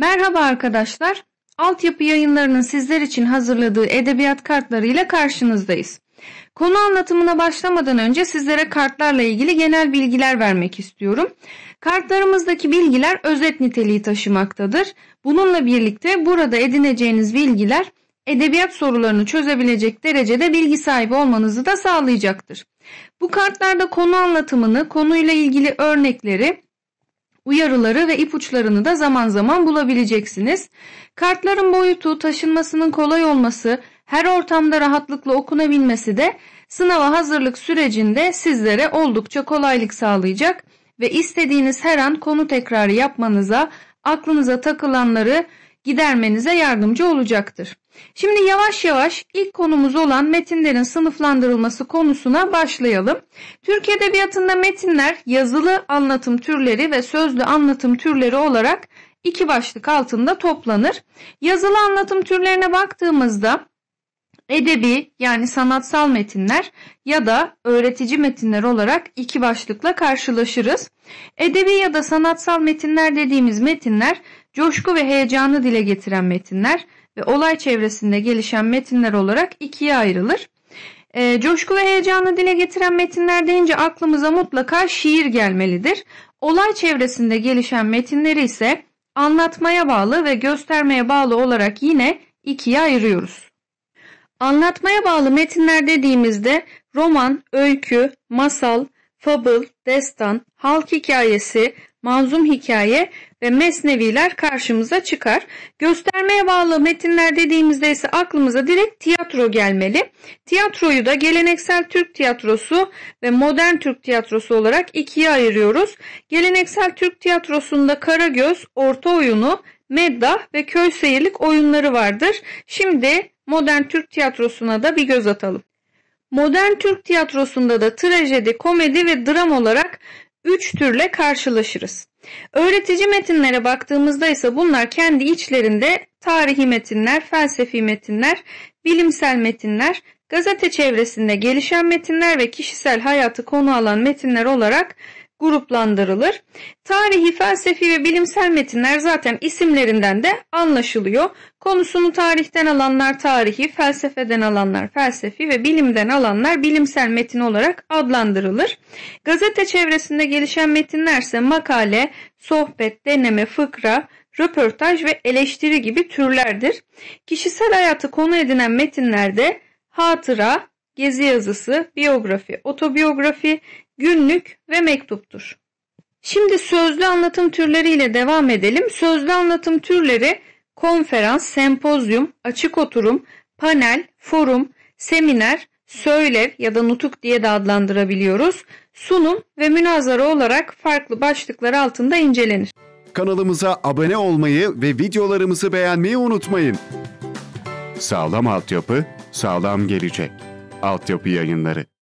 Merhaba arkadaşlar. Altyapı yayınlarının sizler için hazırladığı edebiyat kartlarıyla karşınızdayız. Konu anlatımına başlamadan önce sizlere kartlarla ilgili genel bilgiler vermek istiyorum. Kartlarımızdaki bilgiler özet niteliği taşımaktadır. Bununla birlikte burada edineceğiniz bilgiler edebiyat sorularını çözebilecek derecede bilgi sahibi olmanızı da sağlayacaktır. Bu kartlarda konu anlatımını, konuyla ilgili örnekleri, Uyarıları ve ipuçlarını da zaman zaman bulabileceksiniz. Kartların boyutu, taşınmasının kolay olması, her ortamda rahatlıkla okunabilmesi de sınava hazırlık sürecinde sizlere oldukça kolaylık sağlayacak ve istediğiniz her an konu tekrarı yapmanıza, aklınıza takılanları gidermenize yardımcı olacaktır. Şimdi yavaş yavaş ilk konumuz olan metinlerin sınıflandırılması konusuna başlayalım. Türk Edebiyatı'nda metinler yazılı anlatım türleri ve sözlü anlatım türleri olarak iki başlık altında toplanır. Yazılı anlatım türlerine baktığımızda Edebi yani sanatsal metinler ya da öğretici metinler olarak iki başlıkla karşılaşırız. Edebi ya da sanatsal metinler dediğimiz metinler coşku ve heyecanı dile getiren metinler ve olay çevresinde gelişen metinler olarak ikiye ayrılır. E, coşku ve heyecanı dile getiren metinler deyince aklımıza mutlaka şiir gelmelidir. Olay çevresinde gelişen metinleri ise anlatmaya bağlı ve göstermeye bağlı olarak yine ikiye ayırıyoruz. Anlatmaya bağlı metinler dediğimizde roman, öykü, masal, fabıl, destan, halk hikayesi, manzum hikaye ve mesneviler karşımıza çıkar. Göstermeye bağlı metinler dediğimizde ise aklımıza direkt tiyatro gelmeli. Tiyatroyu da geleneksel Türk tiyatrosu ve modern Türk tiyatrosu olarak ikiye ayırıyoruz. Geleneksel Türk tiyatrosunda Karagöz, Orta Oyunu, meddah ve köy seyirlik oyunları vardır. Şimdi modern Türk tiyatrosuna da bir göz atalım. Modern Türk tiyatrosunda da trajedi, komedi ve dram olarak üç türle karşılaşırız. Öğretici metinlere baktığımızda ise bunlar kendi içlerinde tarihi metinler, felsefi metinler, bilimsel metinler, gazete çevresinde gelişen metinler ve kişisel hayatı konu alan metinler olarak gruplandırılır. Tarihi, felsefi ve bilimsel metinler zaten isimlerinden de anlaşılıyor. Konusunu tarihten alanlar tarihi, felsefeden alanlar felsefi ve bilimden alanlar bilimsel metin olarak adlandırılır. Gazete çevresinde gelişen metinler ise makale, sohbet, deneme, fıkra, röportaj ve eleştiri gibi türlerdir. Kişisel hayatı konu edinen metinlerde hatıra, gezi yazısı, biyografi, otobiyografi, günlük ve mektuptur. Şimdi sözlü anlatım türleriyle devam edelim. Sözlü anlatım türleri konferans, sempozyum, açık oturum, panel, forum, seminer, söylev ya da nutuk diye de adlandırabiliyoruz. Sunum ve münazara olarak farklı başlıklar altında incelenir. Kanalımıza abone olmayı ve videolarımızı beğenmeyi unutmayın. Sağlam altyapı, sağlam gelecek. Altyapı yayınları.